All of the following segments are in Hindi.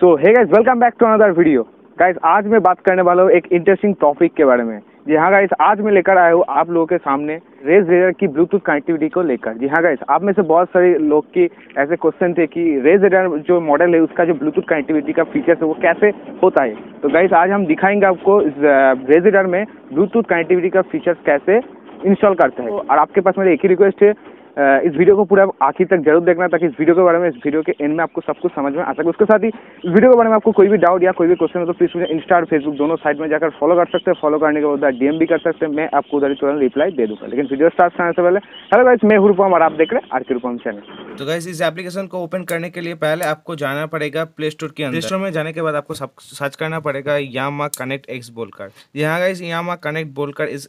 so hey welcome back to another video guys आज मैं बात करने वाला हूँ एक इंटरेस्टिंग टॉपिक के बारे में जी हाँ गाइस आज मैं लेकर आया हूँ आप लोगों के सामने रेज रेडर की ब्लूटूथ कनेक्टिविटी को लेकर जी हाँ गाइस आप में से बहुत सारे लोग की ऐसे क्वेश्चन थे कि रेज रेडर जो मॉडल है उसका जो ब्लूटूथ कनेक्टिविटी का फीचर्स है वो कैसे होता है तो गाइज आज हम दिखाएंगे आपको रेस रेडर में ब्लूटूथ कनेक्टिविटी का फीचर्स कैसे इंस्टॉल करते हैं तो और आपके पास मेरी एक ही रिक्वेस्ट है इस वीडियो को पूरा आखिर तक जरूर देखना ताकि इस वीडियो के बारे में इस वीडियो के एंड में आपको सब कुछ समझ में आ सके उसके साथ ही इस वीडियो के बारे में आपको कोई भी डाउट या कोई भी क्वेश्चन हो तो प्लीज़ मुझे इंस्टा और फेसबुक दोनों साइड में जाकर फॉलो कर सकते हैं फॉलो करने के बाद डीएम भी कर सकते हैं मैं आपको उधर ही तुरंत रिप्लाई दे दूंगा लेकिन वीडियो स्टार्ट करने से पहले हेलो गाइस मैं रूपम और आप देख रहे हैं आर के रूपम चैनल तो गाइस इस एप्लीकेशन को ओपन करने के लिए पहले आपको जाना पड़ेगा प्ले स्टोर के प्ले स्टोर में जाने के बाद आपको सर्च करना पड़ेगा यामा कनेक्ट एक्स बोलकर यहाँ गाइस यामा कनेक्ट बोलकर इस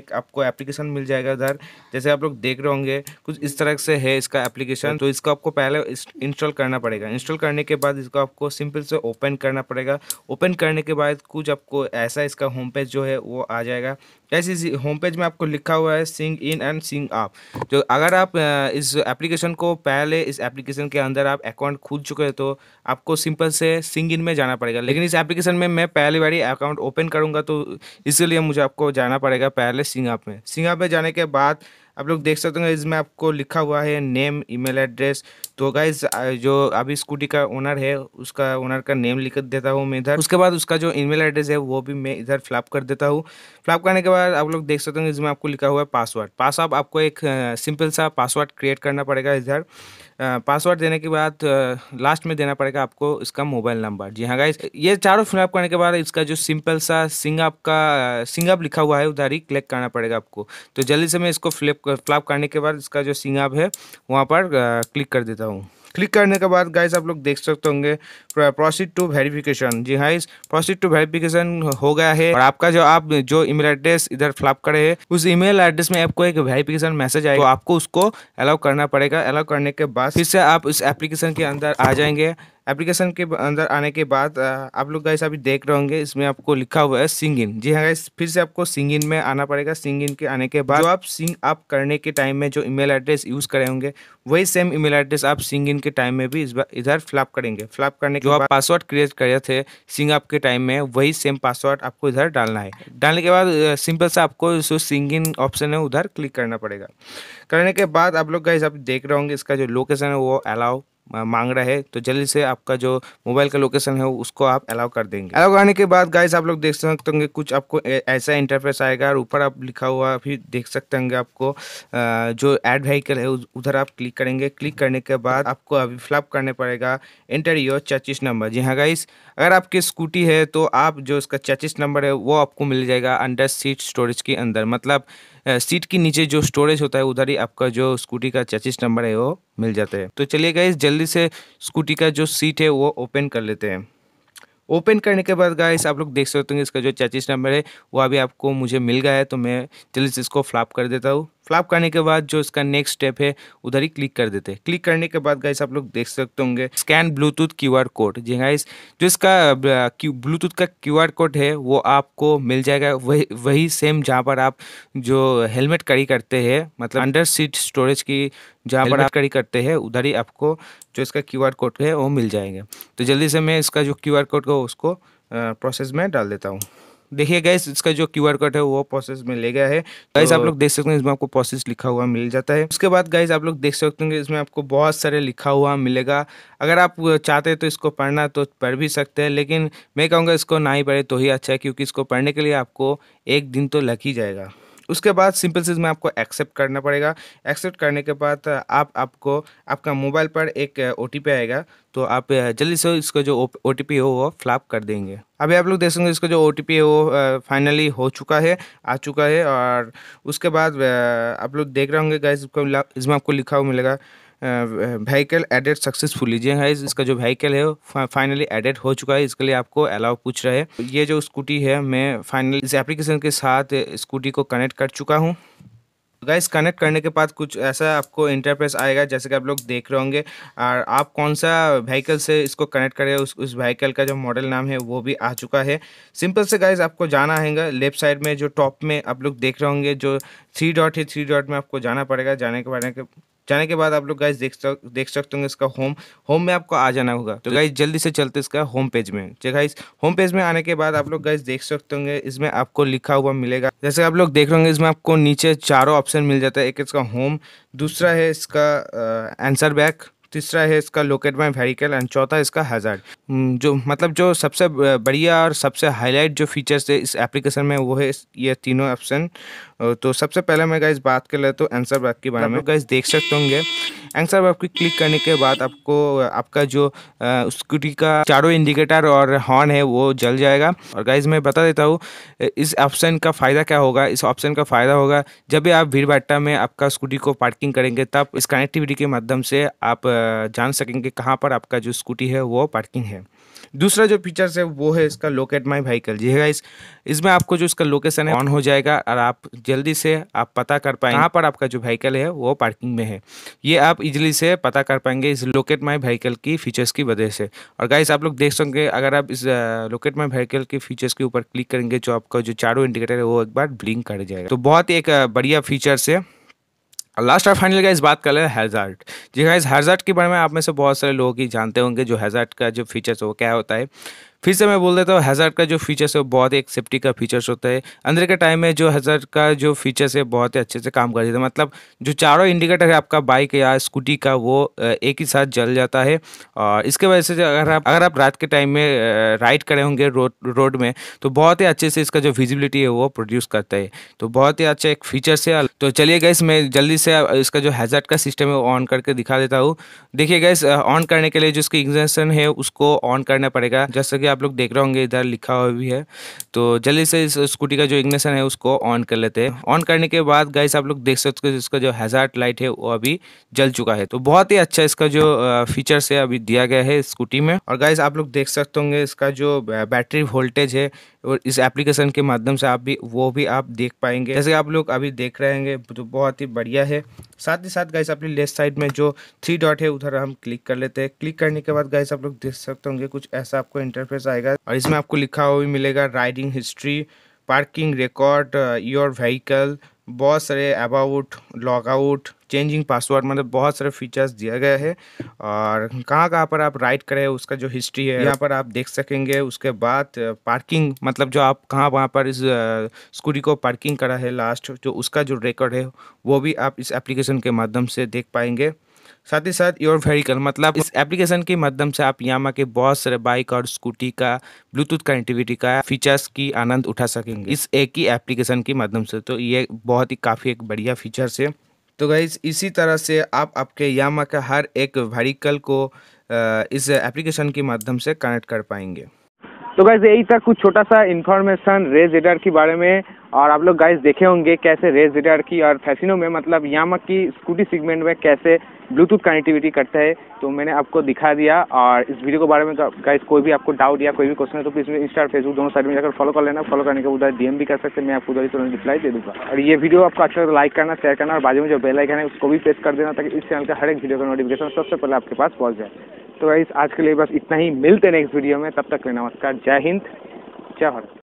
एक आपको एप्लीकेशन मिल जाएगा उधर जैसे आप लोग देख रहे होंगे कुछ इस तरह से है इसका एप्लीकेशन तो इसको आपको पहले इंस्टॉल करना पड़ेगा इंस्टॉल करने के बाद इसको आपको सिंपल से ओपन करना पड़ेगा ओपन करने के बाद कुछ आपको ऐसा इसका होम पेज जो है वो आ जाएगा ऐसे होम पेज में आपको लिखा हुआ है सिंग इन एंड सिंग आप जो अगर आप इस एप्लीकेशन को पहले इस एप्लीकेशन के अंदर आप अकाउंट खुल चुके हैं तो आपको सिंपल से सिंग इन में जाना पड़ेगा लेकिन इस एप्लीकेशन में मैं पहली बार अकाउंट ओपन करूँगा तो इसलिए मुझे आपको जाना पड़ेगा पहले सिंग आप में सिंग आप में जाने के बाद आप लोग देख सकते हो इसमें आपको लिखा हुआ है नेम ईमेल एड्रेस तो गाइज जो अभी स्कूटी का ओनर है उसका ओनर का नेम लिख देता हूँ मैं इधर उसके बाद उसका जो ईमेल एड्रेस है वो भी मैं इधर फ्लैप कर देता हूँ फ्लैप करने के बाद आप लोग देख सकते हैं इसमें आपको लिखा हुआ है पासवर्ड पासवर्ड आपको एक सिंपल सा पासवर्ड क्रिएट करना पड़ेगा इधर पासवर्ड देने के बाद लास्ट में देना पड़ेगा आपको इसका मोबाइल नंबर जी हाँ गाइस ये चारों फिलअप करने के बाद इसका जो सिंपल सा सिंग अप का सिंग अप लिखा हुआ है उधर ही क्लिक करना पड़ेगा आपको तो जल्दी से मैं इसको फ्लिप फ्लॉप करने के बाद इसका जो सिंग अप है वहाँ पर क्लिक कर देता हूँ क्लिक करने के बाद गाइस आप लोग देख सकते होंगे प्रोसीड टू वेरिफिकेशन जी हाँ, इस प्रोसीड टू वेरिफिकेशन हो गया है और आपका जो आप जो ईमेल एड्रेस इधर फ्लॉप करे है उस ईमेल एड्रेस में आपको एक वेरिफिकेशन मैसेज आएगा तो आपको उसको अलाउ करना पड़ेगा अलाउ करने के बाद फिर से आप इस एप्लीकेशन के अंदर आ जाएंगे एप्लीकेशन के अंदर आने के बाद आप लोग गाइस अभी देख रहे होंगे इसमें आपको लिखा हुआ है सिंग इन जी हाँ गाइस फिर से आपको सिंग इन में आना पड़ेगा सिंग इन के आने के बाद जो आप सिंग अप करने के टाइम में जो ईमेल एड्रेस यूज़ करे होंगे वही सेम ईमेल एड्रेस आप सिंग इन के टाइम में भी इस बार इधर फ्लैप करेंगे फ्लैप करने के जो आप पासवर्ड क्रिएट करे थे सिंग अप के टाइम में वही सेम पासवर्ड आपको इधर डालना है डालने के बाद सिंपल से आपको जो सिंग इन ऑप्शन है उधर क्लिक करना पड़ेगा करने के बाद आप लोग गाइज आप देख रहे होंगे इसका जो लोकेशन है वो अलाउ मांग रहा है तो जल्दी से आपका जो मोबाइल का लोकेशन है उसको आप अलाउ कर देंगे अलाउ करने के बाद गाइस आप लोग देख सकते होंगे कुछ आपको ऐसा इंटरफेस आएगा और ऊपर आप लिखा हुआ भी देख सकते होंगे आपको जो एड व्हीकल है उधर आप क्लिक करेंगे क्लिक करने के बाद आपको अभी फ़्लप करने पड़ेगा एंटर योर चचिस नंबर जी हाँ गाइस अगर आपकी स्कूटी है तो आप जो इसका चचिस नंबर है वो आपको मिल जाएगा अंडर सीट स्टोरेज के अंदर मतलब सीट के नीचे जो स्टोरेज होता है उधर ही आपका जो स्कूटी का चचिस नंबर है वो मिल जाता है तो चलिए गाइज जल्दी से स्कूटी का जो सीट है वो ओपन कर लेते हैं ओपन करने के बाद गाइस आप लोग देख सकते हैं इसका जो चचिस नंबर है वो अभी आपको मुझे मिल गया है तो मैं जल्दी से इसको फ्लाप कर देता हूँ फ्लैप करने के बाद जो इसका नेक्स्ट स्टेप है उधर ही क्लिक कर देते हैं क्लिक करने के बाद गाइस आप लोग देख सकते होंगे स्कैन ब्लूटूथ क्यूआर कोड जी गाइस जो इसका ब्लूटूथ का क्यूआर कोड है वो आपको मिल जाएगा वही वही सेम जहाँ पर आप जो हेलमेट कड़ी करते हैं मतलब अंडर सीट स्टोरेज की जहाँ पर आप कड़ी करते हैं उधर ही आपको जो इसका आर कोड है वो मिल जाएंगे तो जल्दी से मैं इसका जो आर कोड को उसको प्रोसेस में डाल देता हूँ देखिए गैस इसका जो क्यू कोड है वो प्रोसेस में ले गया है तो आप लोग देख सकते हैं इसमें आपको प्रोसेस लिखा हुआ मिल जाता है उसके बाद गैस आप लोग देख सकते हैं इसमें आपको बहुत सारे लिखा हुआ मिलेगा अगर आप चाहते हैं तो इसको पढ़ना तो पढ़ भी सकते हैं लेकिन मैं कहूँगा इसको ना ही पढ़े तो ही अच्छा है क्योंकि इसको पढ़ने के लिए आपको एक दिन तो लग ही जाएगा उसके बाद सिंपल चीज़ में आपको एक्सेप्ट करना पड़ेगा एक्सेप्ट करने के बाद आप आपको आपका मोबाइल पर एक ओ आएगा तो आप जल्दी से इसका जो ओ टी हो वो फ्लाप कर देंगे अभी आप लोग देख सकते इसका जो ओ टी है वो फाइनली हो चुका है आ चुका है और उसके बाद आप लोग देख रहे होंगे गाइज इसमें आपको लिखा हुआ मिलेगा व्हीकल एडेड सक्सेसफुली जी हाँ इसका जो व्हीकल है फाइनली एडेड हो चुका है इसके लिए आपको अलाउ पूछ रहे हैं ये जो स्कूटी है मैं फाइनली इस एप्लीकेशन के साथ स्कूटी को कनेक्ट कर चुका हूँ गाइस कनेक्ट करने के बाद कुछ ऐसा आपको इंटरफेस आएगा जैसे कि आप लोग देख रहे होंगे और आप कौन सा व्हीकल से इसको कनेक्ट करें उस उस व्हीकल का जो मॉडल नाम है वो भी आ चुका है सिंपल से गाइस आपको जाना आएगा लेफ्ट साइड में जो टॉप में आप लोग देख रहे होंगे जो थ्री डॉट है थ्री डॉट में आपको जाना पड़ेगा जाने के बारे में जाने के बाद आप लोग गाइज देख सकते होंगे इसका होम होम में आपको आ जाना होगा तो गाइज जल्दी से चलते इसका होम पेज में गाइज होम पेज में आने के बाद आप लोग गाइज देख सकते होंगे इसमें आपको लिखा हुआ मिलेगा जैसे आप लोग देख रहे होंगे इसमें आपको नीचे चारों ऑप्शन मिल जाता है एक इसका होम दूसरा है इसका आंसर बैक तीसरा है इसका लोकेट माई वहीकल एंड चौथा इसका हैज़ार्ड हम्म, जो मतलब जो सबसे बढ़िया और सबसे हाईलाइट जो फीचर्स है इस एप्लीकेशन में वो है ये तीनों ऑप्शन तो सबसे पहले मैं गाइज बात कर ले तो आंसर बात के बारे में गाइज देख सकते होंगे एंसर आपकी क्लिक करने के बाद आपको आपका जो स्कूटी का चारों इंडिकेटर और हॉर्न है वो जल जाएगा और गाइज मैं बता देता हूँ इस ऑप्शन का फ़ायदा क्या होगा इस ऑप्शन का फ़ायदा होगा जब भी आप भीड़ भाट्टा में आपका स्कूटी को पार्किंग करेंगे तब इस कनेक्टिविटी के माध्यम से आप जान सकेंगे कहाँ पर आपका जो स्कूटी है वो पार्किंग है दूसरा जो फीचर्स है वो है इसका लोकेट माई व्हीकल जी है इस इसमें आपको जो इसका लोकेशन है ऑन हो जाएगा और आप जल्दी से आप पता कर पाएंगे यहाँ पर आपका जो व्हीकल है वो पार्किंग में है ये आप इजिली से पता कर पाएंगे इस लोकेट माई व्हीकल की फीचर्स की वजह से और गाइस आप लोग देख सकेंगे अगर आप इस लोकेट माई व्हीकल के फीचर्स के ऊपर क्लिक करेंगे जो तो आपका जो चारों इंडिकेटर है वो एक बार ब्लिंक कर जाएगा तो बहुत ही एक बढ़िया फीचर्स है लास्ट और फाइनल का इस बात कर लेना हैजार्ट जी हाँ इस हैजार्ट के बारे में आप में से बहुत सारे लोग ही जानते होंगे जो हैजार्ट का जो फीचर्स वो क्या होता है फिर से मैं बोल देता हूँ हज़ार का जो फीचर्स है बहुत ही एक सेफ्टी का फीचर्स होता है अंदर के टाइम में जो हज़ार का जो फीचर्स है बहुत ही अच्छे से काम कर देता है मतलब जो चारों इंडिकेटर है आपका बाइक या स्कूटी का वो एक ही साथ जल जाता है और इसके वजह से अगर आप अगर आप रात के टाइम में राइड करें होंगे रोड रोड में तो बहुत ही अच्छे से इसका जो विजिबिलिटी है वो प्रोड्यूस करता है तो बहुत ही अच्छा एक फीचर्स है तो चलिए गैस मैं जल्दी से इसका जो हैजार्ट का सिस्टम है वो ऑन करके दिखा देता हूँ देखिए गैस ऑन करने के लिए जो इसकी एग्जेंसन है उसको ऑन करना पड़ेगा जैसे कि आप लोग देख रहे होंगे इधर लिखा हुआ भी है तो जल्दी से इस स्कूटी का जो इग्निशन है उसको ऑन कर लेते हैं ऑन करने के बाद गाइस आप लोग देख सकते हो इसका जो हैजार्ट लाइट है वो अभी जल चुका है तो बहुत ही अच्छा इसका जो फीचर्स है अभी दिया गया है स्कूटी में और गाइस आप लोग देख सकते होंगे इसका जो बैटरी वोल्टेज है और इस एप्लीकेशन के माध्यम से आप भी वो भी आप देख पाएंगे जैसे आप लोग अभी देख रहे हैं तो बहुत ही बढ़िया है साथ ही साथ गाइस अपनी लेफ्ट साइड में जो थ्री डॉट है उधर हम क्लिक कर लेते हैं क्लिक करने के बाद गाइस आप लोग देख सकते होंगे कुछ ऐसा आपको इंटरफेस इंटरफेस आएगा और इसमें आपको लिखा हुआ मिलेगा riding history parking record your vehicle बहुत सारे about log out changing password मतलब बहुत सारे फीचर्स दिया गया है और कहाँ कहाँ पर आप राइड करें उसका जो हिस्ट्री है यहाँ पर आप देख सकेंगे उसके बाद पार्किंग uh, मतलब जो आप कहाँ वहाँ पर इस स्कूटी uh, को पार्किंग करा है लास्ट जो उसका जो रिकॉर्ड है वो भी आप इस एप्लीकेशन के माध्यम से देख पाएंगे साथ ही साथ योर व्हीकल मतलब इस एप्लीकेशन के माध्यम से आप यामा के बहुत सारे बाइक और स्कूटी का ब्लूटूथ कनेक्टिविटी का फीचर्स की आनंद उठा सकेंगे इस एक ही एप्लीकेशन के माध्यम से तो ये बहुत ही काफ़ी एक बढ़िया फीचर्स है तो गाइज इसी तरह से आप आपके यामा का हर एक व्हीकल को इस एप्लीकेशन के माध्यम से कनेक्ट कर पाएंगे तो गाइज यही था कुछ छोटा सा इन्फॉर्मेशन रेज एडर के बारे में और आप लोग गाइज देखे होंगे कैसे रेज एडर की और फैसिनो में मतलब यामक की स्कूटी सेगमेंट में कैसे ब्लूटूथ कनेक्टिविटी करता है तो मैंने आपको दिखा दिया और इस वीडियो के बारे में गाइज कोई भी आपको डाउट या कोई भी क्वेश्चन है तो प्लीज़ इंस्टा फेसबुक दोनों साइड में जाकर फॉलो कर लेना फॉलो करने के उधर डीएम भी कर सकते हैं मैं आपको उधर ही तुरंत रिप्लाई दे दूँगा और ये वीडियो आपको अच्छा तो लाइक करना शेयर करना और बाजू में जो बेलाइकन है उसको भी प्रेस कर देना ताकि इस चैनल का हर एक वीडियो का नोटिफिकेशन सबसे पहले आपके पास पहुँच जाए तो गाइस आज के लिए बस इतना ही मिलते हैं नेक्स्ट वीडियो में तब तक के नमस्कार जय हिंद जय भारत